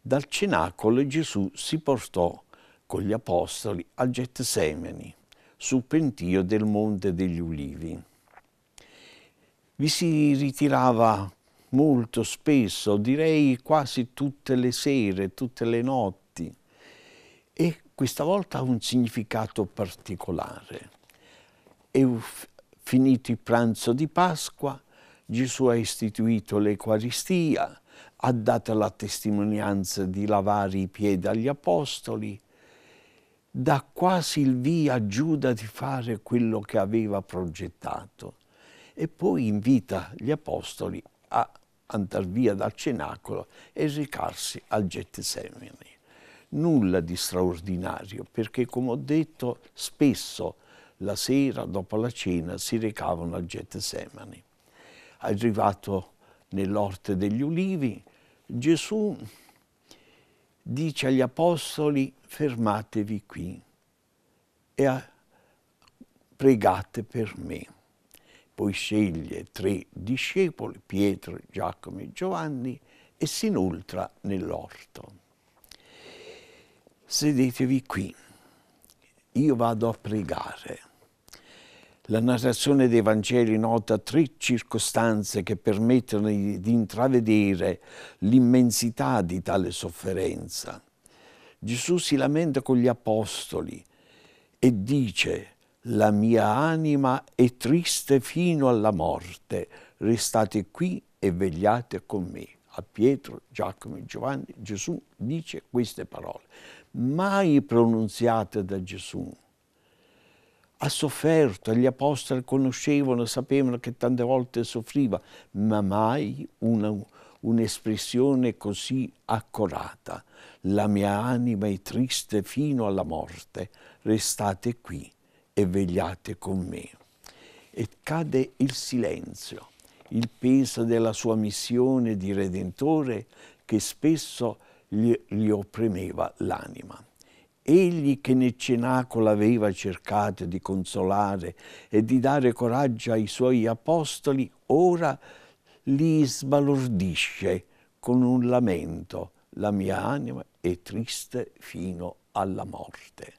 Dal cenacolo Gesù si portò con gli apostoli a Getsemani, sul pentio del Monte degli Ulivi. Vi si ritirava molto spesso, direi quasi tutte le sere, tutte le notti, e questa volta ha un significato particolare. Finito il pranzo di Pasqua, Gesù ha istituito l'Eucaristia, ha dato la testimonianza di lavare i piedi agli Apostoli, dà quasi il via a Giuda di fare quello che aveva progettato e poi invita gli Apostoli a andare via dal cenacolo e recarsi al Getsemani. Nulla di straordinario, perché come ho detto spesso la sera dopo la cena si recavano al Getsemani. Arrivato nell'orte degli ulivi, Gesù dice agli apostoli fermatevi qui e pregate per me. Poi sceglie tre discepoli, Pietro, Giacomo e Giovanni, e si inoltra nell'orto. Sedetevi qui, io vado a pregare. La narrazione dei Vangeli nota tre circostanze che permettono di intravedere l'immensità di tale sofferenza. Gesù si lamenta con gli apostoli e dice «La mia anima è triste fino alla morte, restate qui e vegliate con me». A Pietro, Giacomo e Giovanni Gesù dice queste parole, mai pronunziate da Gesù ha sofferto, gli apostoli conoscevano, sapevano che tante volte soffriva, ma mai un'espressione un così accurata. La mia anima è triste fino alla morte, restate qui e vegliate con me. E cade il silenzio, il peso della sua missione di Redentore che spesso gli, gli opprimeva l'anima egli che nel cenacolo aveva cercato di consolare e di dare coraggio ai suoi apostoli, ora li sbalordisce con un lamento, la mia anima è triste fino alla morte.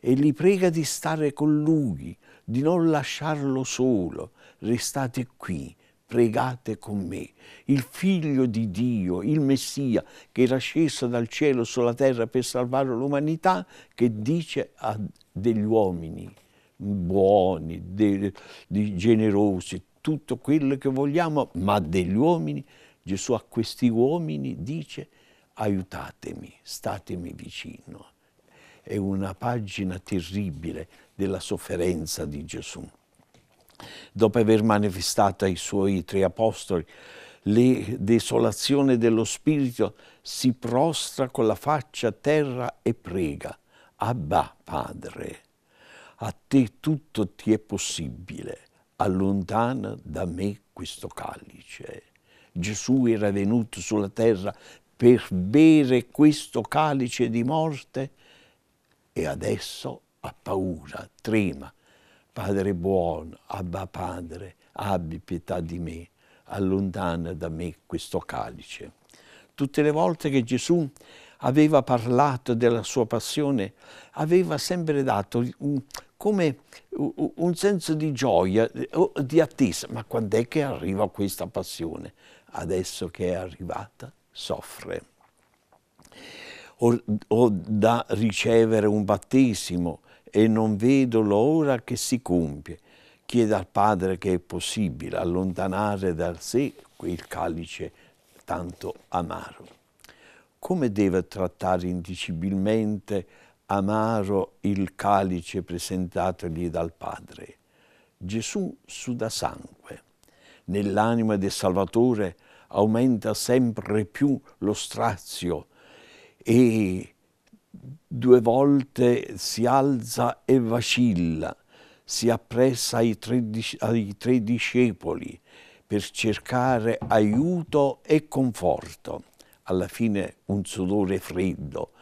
E li prega di stare con lui, di non lasciarlo solo, restate qui, pregate con me. Il figlio di Dio, il Messia, che era sceso dal cielo sulla terra per salvare l'umanità, che dice a degli uomini buoni, de, de generosi, tutto quello che vogliamo, ma degli uomini, Gesù a questi uomini dice aiutatemi, statemi vicino. È una pagina terribile della sofferenza di Gesù dopo aver manifestato ai suoi tre apostoli la desolazione dello spirito, si prostra con la faccia a terra e prega, Abba Padre, a te tutto ti è possibile, allontana da me questo calice. Gesù era venuto sulla terra per bere questo calice di morte e adesso ha paura, trema, Padre buono, Abba Padre, abbi pietà di me, allontana da me questo calice. Tutte le volte che Gesù aveva parlato della sua passione, aveva sempre dato un, come un senso di gioia, di attesa. Ma quando è che arriva questa passione? Adesso che è arrivata, soffre. O, o da ricevere un battesimo, e non vedo l'ora che si compie. Chiede al Padre che è possibile allontanare da sé quel calice tanto amaro. Come deve trattare indicibilmente amaro il calice presentatogli dal Padre? Gesù suda sangue. Nell'anima del Salvatore aumenta sempre più lo strazio e due volte si alza e vacilla, si appressa ai tre, ai tre discepoli per cercare aiuto e conforto. Alla fine un sudore freddo,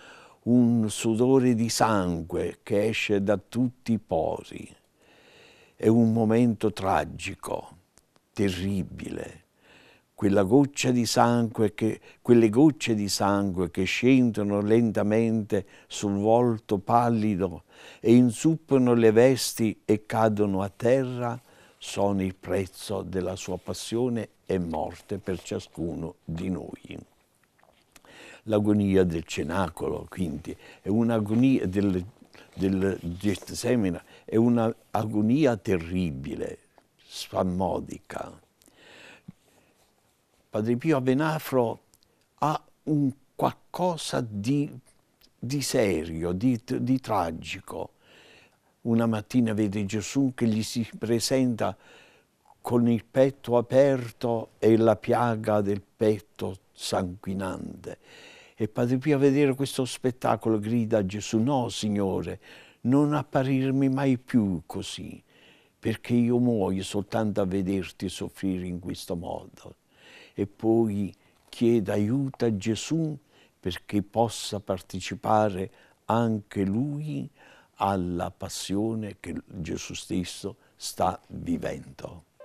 un sudore di sangue che esce da tutti i pori. È un momento tragico, terribile, quella goccia di sangue che, quelle gocce di sangue che scendono lentamente sul volto pallido e inzuppano le vesti e cadono a terra, sono il prezzo della sua passione e morte per ciascuno di noi. L'agonia del cenacolo, quindi, è un'agonia del, del Getsemina, è un'agonia terribile, spasmodica Padre Pio Avenafro ha un qualcosa di, di serio, di, di tragico. Una mattina vede Gesù che gli si presenta con il petto aperto e la piaga del petto sanguinante. E Padre Pio a vedere questo spettacolo grida a Gesù, no Signore, non apparirmi mai più così, perché io muoio soltanto a vederti soffrire in questo modo e poi chieda aiuto a Gesù perché possa partecipare anche lui alla passione che Gesù stesso sta vivendo.